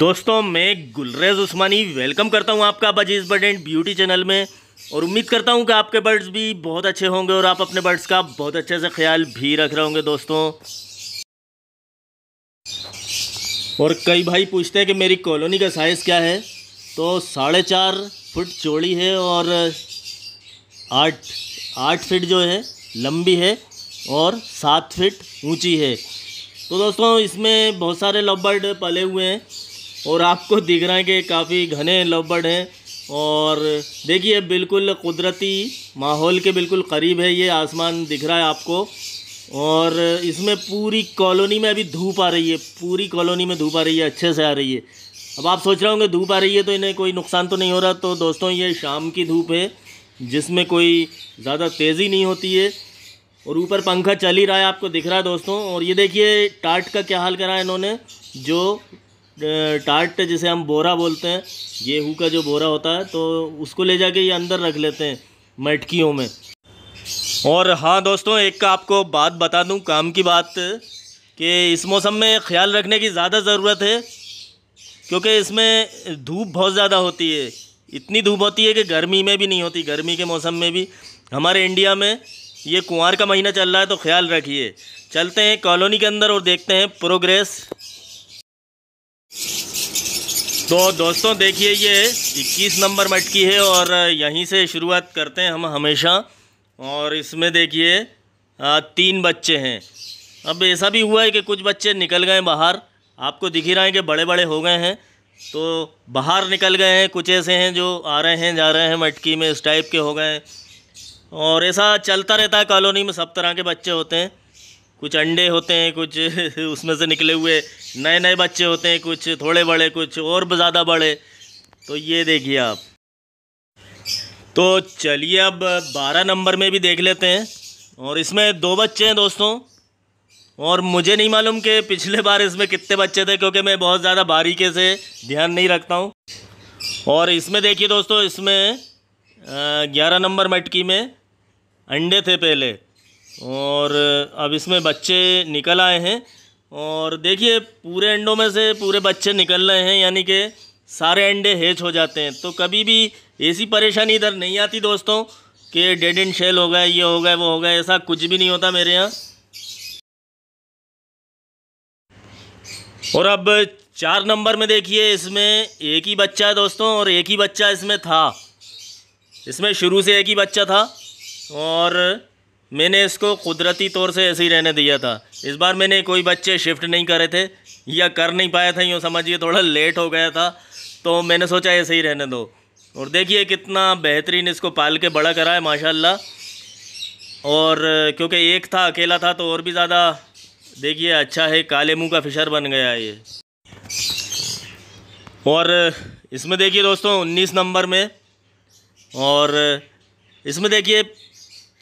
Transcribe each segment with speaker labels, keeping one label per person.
Speaker 1: दोस्तों मैं गुलरेज उस्मानी वेलकम करता हूं आपका budgies bird and beauty channel में और उम्मीद करता हूं कि आपके बर्ड्स भी बहुत अच्छे होंगे और आप अपने बर्ड्स का बहुत अच्छे से ख्याल भी रख रहे होंगे दोस्तों और कई भाई पूछते हैं कि मेरी कॉलोनी का साइज़ क्या है तो साढ़े चार फुट चौड़ी है और आठ आठ फिट जो है लंबी है और सात फिट ऊँची है तो दोस्तों इसमें बहुत सारे लव बर्ड पले हुए हैं और आपको दिख रहा है कि काफ़ी घने लव बर्ड हैं और देखिए बिल्कुल कुदरती माहौल के बिल्कुल करीब है ये आसमान दिख रहा है आपको और इसमें पूरी कॉलोनी में अभी धूप आ रही है पूरी कॉलोनी में धूप आ रही है अच्छे से आ रही है अब आप सोच रहे होंगे धूप आ रही है तो इन्हें कोई नुकसान तो नहीं हो रहा तो दोस्तों ये शाम की धूप है जिसमें कोई ज़्यादा तेज़ी नहीं होती है और ऊपर पंखा चल ही रहा है आपको दिख रहा है दोस्तों और ये देखिए टाट का क्या हाल करा है इन्होंने जो टाट जिसे हम बोरा बोलते हैं गेहूँ का जो बोरा होता है तो उसको ले जाके ये अंदर रख लेते हैं मटकियों में और हाँ दोस्तों एक का आपको बात बता दूँ काम की बात कि इस मौसम में ख्याल रखने की ज़्यादा ज़रूरत है क्योंकि इसमें धूप बहुत ज़्यादा होती है इतनी धूप होती है कि गर्मी में भी नहीं होती गर्मी के मौसम में भी हमारे इंडिया में ये कुंवार का महीना चल रहा है तो ख्याल रखिए चलते हैं कॉलोनी के अंदर और देखते हैं प्रोग्रेस तो दोस्तों देखिए ये 21 नंबर मटकी है और यहीं से शुरुआत करते हैं हम हमेशा और इसमें देखिए तीन बच्चे हैं अब ऐसा भी हुआ है कि कुछ बच्चे निकल गए बाहर आपको दिख ही रहा है कि बड़े बड़े हो गए हैं तो बाहर निकल गए हैं कुछ ऐसे हैं जो आ रहे हैं जा रहे हैं मटकी में इस टाइप के हो गए हैं और ऐसा चलता रहता है कॉलोनी में सब तरह के बच्चे होते हैं कुछ अंडे होते हैं कुछ उसमें से निकले हुए नए नए बच्चे होते हैं कुछ थोड़े बड़े कुछ और ज़्यादा बड़े तो ये देखिए आप तो चलिए अब बारह नंबर में भी देख लेते हैं और इसमें दो बच्चे हैं दोस्तों और मुझे नहीं मालूम कि पिछले बार इसमें कितने बच्चे थे क्योंकि मैं बहुत ज़्यादा बारीकी से ध्यान नहीं रखता हूँ और इसमें देखिए दोस्तों इसमें ग्यारह नंबर मटकी में अंडे थे पहले और अब इसमें बच्चे निकल आए हैं और देखिए पूरे अंडों में से पूरे बच्चे निकल रहे हैं यानी कि सारे अंडे हेच हो जाते हैं तो कभी भी ऐसी परेशानी इधर नहीं आती दोस्तों कि डेड एंड शेल हो गया ये हो गया वो हो गया ऐसा कुछ भी नहीं होता मेरे यहाँ और अब चार नंबर में देखिए इसमें एक ही बच्चा है दोस्तों और एक ही बच्चा इसमें था इसमें शुरू से एक ही बच्चा था और मैंने इसको कुदरती तौर से ऐसे ही रहने दिया था इस बार मैंने कोई बच्चे शिफ्ट नहीं करे थे या कर नहीं पाया था यूँ समझिए थोड़ा लेट हो गया था तो मैंने सोचा ऐसे ही रहने दो और देखिए कितना बेहतरीन इसको पाल के बड़ा करा है माशाल्लाह और क्योंकि एक था अकेला था तो और भी ज़्यादा देखिए अच्छा है काले मुँह का फिशर बन गया है ये और इसमें देखिए दोस्तों उन्नीस नंबर में और इसमें देखिए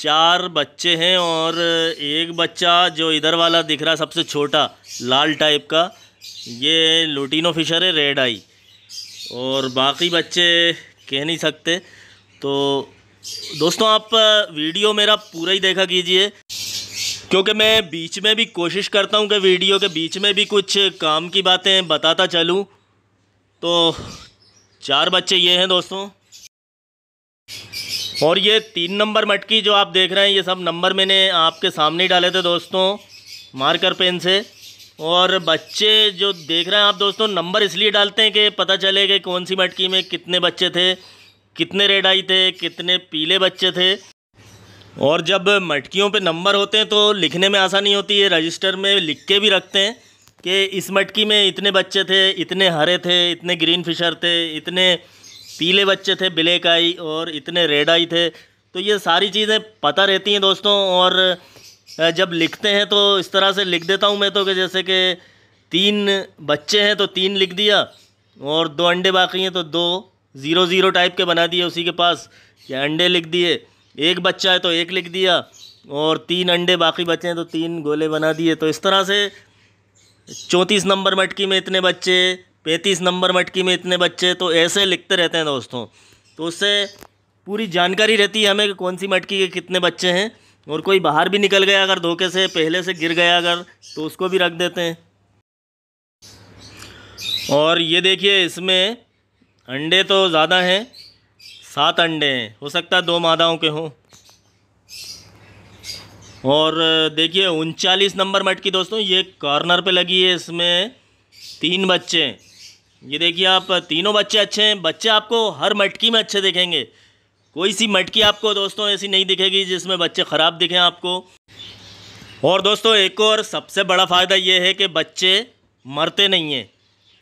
Speaker 1: चार बच्चे हैं और एक बच्चा जो इधर वाला दिख रहा सबसे छोटा लाल टाइप का ये लुटिनो फिशर है रेड आई और बाकी बच्चे कह नहीं सकते तो दोस्तों आप वीडियो मेरा पूरा ही देखा कीजिए क्योंकि मैं बीच में भी कोशिश करता हूँ कि वीडियो के बीच में भी कुछ काम की बातें बताता चलूँ तो चार बच्चे ये हैं दोस्तों और ये तीन नंबर मटकी जो आप देख रहे हैं ये सब नंबर मैंने आपके सामने ही डाले थे दोस्तों मार्कर पेन से और बच्चे जो देख रहे हैं आप दोस्तों नंबर इसलिए डालते हैं कि पता चले कि कौन सी मटकी में कितने बच्चे थे कितने रेड आई थे कितने पीले बच्चे थे और जब मटकियों पे नंबर होते हैं तो लिखने में आसानी होती है रजिस्टर में लिख के भी रखते हैं कि इस मटकी में इतने बच्चे थे इतने हरे थे इतने ग्रीन फिशर थे इतने पीले बच्चे थे ब्लैक आई और इतने रेड आई थे तो ये सारी चीज़ें पता रहती हैं दोस्तों और जब लिखते हैं तो इस तरह से लिख देता हूँ मैं तो कि जैसे कि तीन बच्चे हैं तो तीन लिख दिया और दो अंडे बाकी हैं तो दो ज़ीरो ज़ीरो टाइप के बना दिए उसी के पास या अंडे लिख दिए एक बच्चा है तो एक लिख दिया और तीन अंडे बाकी बचे हैं तो तीन गोले बना दिए तो इस तरह से चौंतीस नंबर मटकी में इतने बच्चे पैंतीस नंबर मटकी में इतने बच्चे तो ऐसे लिखते रहते हैं दोस्तों तो उससे पूरी जानकारी रहती है हमें कि कौन सी मटकी के कितने बच्चे हैं और कोई बाहर भी निकल गया अगर धोखे से पहले से गिर गया अगर तो उसको भी रख देते हैं और ये देखिए इसमें अंडे तो ज़्यादा हैं सात अंडे हैं हो सकता है दो मादाओं के हों और देखिए उनचालीस नंबर मटकी दोस्तों ये कॉर्नर पे लगी है इसमें तीन बच्चे हैं ये देखिए आप तीनों बच्चे अच्छे हैं बच्चे आपको हर मटकी में अच्छे दिखेंगे कोई सी मटकी आपको दोस्तों ऐसी नहीं दिखेगी जिसमें बच्चे ख़राब दिखें आपको और दोस्तों एक और सबसे बड़ा फ़ायदा ये है कि बच्चे मरते नहीं हैं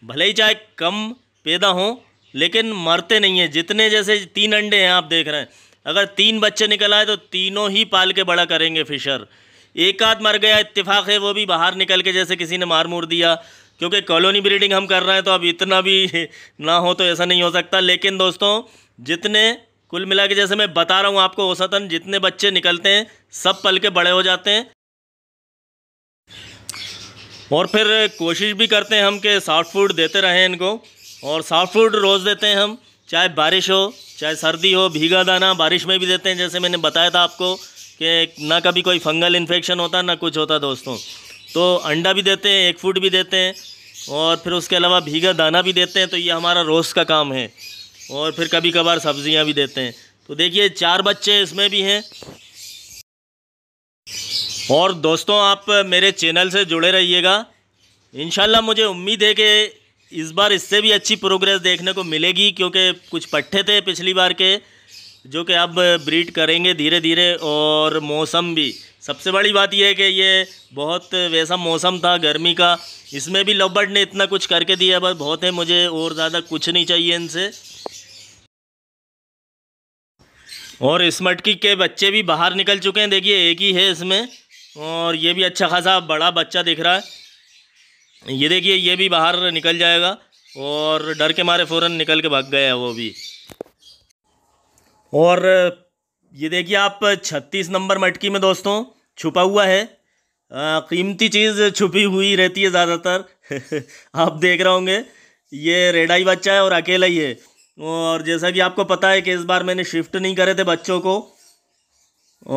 Speaker 1: भले ही चाहे कम पैदा हों लेकिन मरते नहीं हैं जितने जैसे तीन अंडे हैं आप देख रहे हैं अगर तीन बच्चे निकल आए तो तीनों ही पाल के बड़ा करेंगे फिशर एक आध मर गया इतफाक़ है वो भी बाहर निकल के जैसे किसी ने मार मूर दिया क्योंकि कॉलोनी ब्रीडिंग हम कर रहे हैं तो अब इतना भी ना हो तो ऐसा नहीं हो सकता लेकिन दोस्तों जितने कुल मिला के जैसे मैं बता रहा हूँ आपको औसतन जितने बच्चे निकलते हैं सब पल के बड़े हो जाते हैं और फिर कोशिश भी करते हैं हम कि सॉफ्ट फूड देते रहें इनको और सॉफ्ट फूड रोज़ देते हैं हम चाहे बारिश हो चाहे सर्दी हो भीगा दाना बारिश में भी देते हैं जैसे मैंने बताया था आपको कि ना कभी कोई फंगल इन्फेक्शन होता ना कुछ होता दोस्तों तो अंडा भी देते हैं एक फूट भी देते हैं और फिर उसके अलावा भीगा दाना भी देते हैं तो ये हमारा रोज़ का काम है और फिर कभी कभार सब्ज़ियाँ भी देते हैं तो देखिए चार बच्चे इसमें भी हैं और दोस्तों आप मेरे चैनल से जुड़े रहिएगा इन मुझे उम्मीद है कि इस बार इससे भी अच्छी प्रोग्रेस देखने को मिलेगी क्योंकि कुछ पट्टे थे पिछली बार के जो कि अब ब्रीड करेंगे धीरे धीरे और मौसम भी सबसे बड़ी बात यह है कि ये बहुत वैसा मौसम था गर्मी का इसमें भी लव ने इतना कुछ करके दिया बस बहुत है मुझे और ज़्यादा कुछ नहीं चाहिए इनसे और इस मटकी के बच्चे भी बाहर निकल चुके हैं देखिए एक ही है इसमें और ये भी अच्छा खासा बड़ा बच्चा दिख रहा है ये देखिए ये भी बाहर निकल जाएगा और डर के मारे फ़ौरन निकल के भाग गया वो भी और ये देखिए आप छत्तीस नंबर मटकी में दोस्तों छुपा हुआ है कीमती चीज़ छुपी हुई रहती है ज़्यादातर आप देख रहे होंगे ये रेडाई बच्चा है और अकेला ही है और जैसा कि आपको पता है कि इस बार मैंने शिफ्ट नहीं करे थे बच्चों को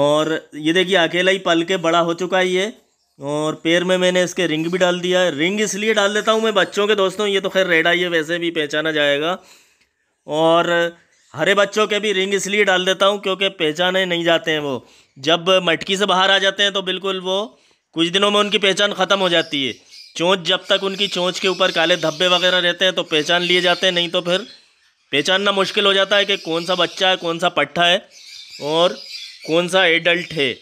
Speaker 1: और ये देखिए अकेला ही पल के बड़ा हो चुका है ये और पैर में मैंने इसके रिंग भी डाल दिया है रिंग इसलिए डाल देता हूँ मैं बच्चों के दोस्तों ये तो खैर रेडा है वैसे भी पहचाना जाएगा और हरे बच्चों के भी रिंग इसलिए डाल देता हूँ क्योंकि पहचाने नहीं जाते हैं वो जब मटकी से बाहर आ जाते हैं तो बिल्कुल वो कुछ दिनों में उनकी पहचान ख़त्म हो जाती है चोंच जब तक उनकी चोंच के ऊपर काले धब्बे वगैरह रहते हैं तो पहचान लिए जाते हैं नहीं तो फिर पहचानना मुश्किल हो जाता है कि कौन सा बच्चा है कौन सा पट्ठा है और कौन सा एडल्ट है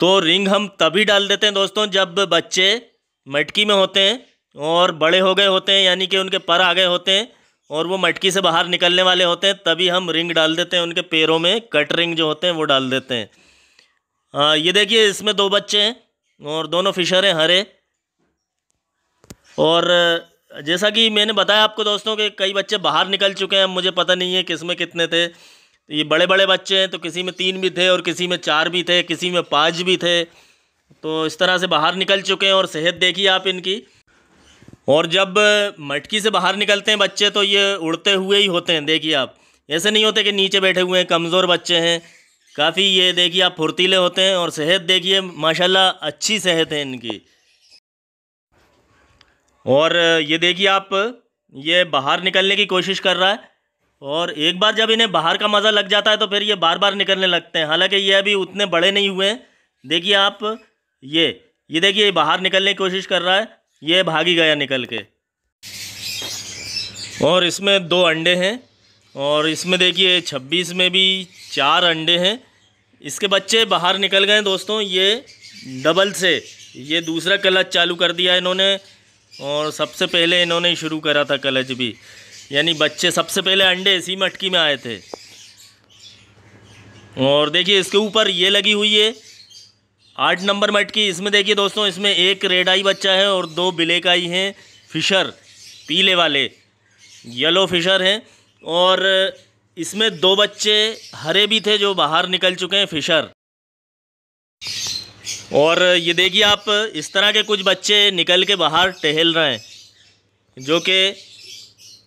Speaker 1: तो रिंग हम तभी डाल देते हैं दोस्तों जब बच्चे मटकी में होते हैं और बड़े हो गए होते हैं यानी कि उनके पर आ गए होते हैं और वो मटकी से बाहर निकलने वाले होते हैं तभी हम रिंग डाल देते हैं उनके पैरों में कट रिंग जो होते हैं वो डाल देते हैं हाँ ये देखिए इसमें दो बच्चे हैं और दोनों फिशर हैं हरे और जैसा कि मैंने बताया आपको दोस्तों कि कई बच्चे बाहर निकल चुके हैं मुझे पता नहीं है किस में कितने थे ये बड़े बड़े बच्चे हैं तो किसी में तीन भी थे और किसी में चार भी थे किसी में पाँच भी थे तो इस तरह से बाहर निकल चुके हैं और सेहत देखिए आप इनकी और जब मटकी से बाहर निकलते हैं बच्चे तो ये उड़ते हुए ही होते हैं देखिए आप ऐसे नहीं होते कि नीचे बैठे हुए हैं कमज़ोर बच्चे हैं काफ़ी ये देखिए आप फुर्तीले होते हैं और सेहत देखिए माशाल्लाह अच्छी सेहत है इनकी और ये देखिए आप ये बाहर निकलने की कोशिश कर रहा है और एक बार जब इन्हें बाहर का मज़ा लग जाता है तो फिर ये बार बार निकलने लगते हैं हालांकि ये अभी उतने बड़े नहीं हुए हैं देखिए आप ये ये देखिए बाहर निकलने की कोशिश कर रहा है ये भागी गया निकल के और इसमें दो अंडे हैं और इसमें देखिए छब्बीस में भी चार अंडे हैं इसके बच्चे बाहर निकल गए दोस्तों ये डबल से ये दूसरा क्लच चालू कर दिया इन्होंने और सबसे पहले इन्होंने शुरू करा था क्लच भी यानी बच्चे सबसे पहले अंडे इसी मटकी में आए थे और देखिए इसके ऊपर ये लगी हुई है आठ नंबर मटकी इसमें देखिए दोस्तों इसमें एक रेड आई बच्चा है और दो ब्लैक आई हैं फिशर पीले वाले येलो फिशर हैं और इसमें दो बच्चे हरे भी थे जो बाहर निकल चुके हैं फिशर और ये देखिए आप इस तरह के कुछ बच्चे निकल के बाहर टहल रहे हैं जो कि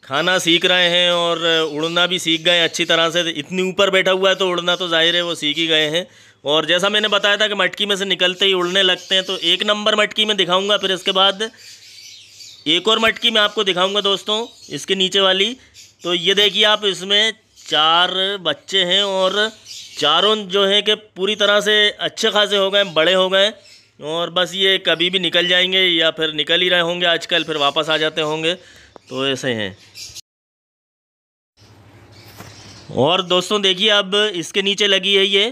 Speaker 1: खाना सीख रहे हैं और उड़ना भी सीख गए अच्छी तरह से इतनी ऊपर बैठा हुआ है तो उड़ना तो जाहिर है वो सीख ही गए हैं और जैसा मैंने बताया था कि मटकी में से निकलते ही उड़ने लगते हैं तो एक नंबर मटकी में दिखाऊंगा फिर इसके बाद एक और मटकी मैं आपको दिखाऊंगा दोस्तों इसके नीचे वाली तो ये देखिए आप इसमें चार बच्चे हैं और चारों जो हैं कि पूरी तरह से अच्छे खासे हो गए बड़े हो गए और बस ये कभी भी निकल जाएंगे या फिर निकल ही रहे होंगे आजकल फिर वापस आ जाते होंगे तो ऐसे हैं और दोस्तों देखिए अब इसके नीचे लगी है ये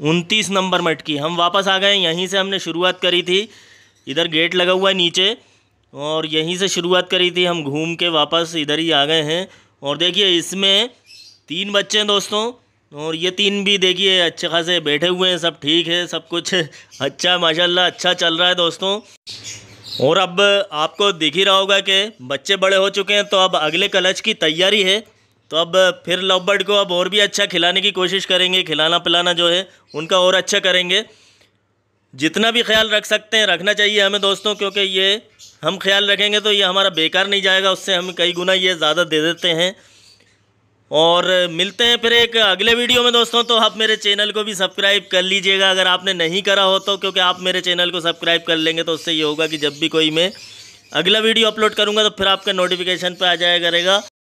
Speaker 1: उनतीस नंबर मटकी हम वापस आ गए यहीं से हमने शुरुआत करी थी इधर गेट लगा हुआ है नीचे और यहीं से शुरुआत करी थी हम घूम के वापस इधर ही आ गए हैं और देखिए इसमें तीन बच्चे हैं दोस्तों और ये तीन भी देखिए अच्छे खासे बैठे हुए हैं सब ठीक है सब कुछ अच्छा माशाल्लाह अच्छा चल रहा है दोस्तों और अब आपको दिख ही रहा होगा कि बच्चे बड़े हो चुके हैं तो अब अगले कलच की तैयारी है तो अब फिर लवबर्ड को अब और भी अच्छा खिलाने की कोशिश करेंगे खिलाना पिलाना जो है उनका और अच्छा करेंगे जितना भी ख्याल रख सकते हैं रखना चाहिए हमें दोस्तों क्योंकि ये हम ख्याल रखेंगे तो ये हमारा बेकार नहीं जाएगा उससे हम कई गुना ये ज़्यादा दे देते हैं और मिलते हैं फिर एक अगले वीडियो में दोस्तों तो आप मेरे चैनल को भी सब्सक्राइब कर लीजिएगा अगर आपने नहीं करा हो तो क्योंकि आप मेरे चैनल को सब्सक्राइब कर लेंगे तो उससे ये होगा कि जब भी कोई मैं अगला वीडियो अपलोड करूँगा तो फिर आपका नोटिफिकेशन पर आ जाया करेगा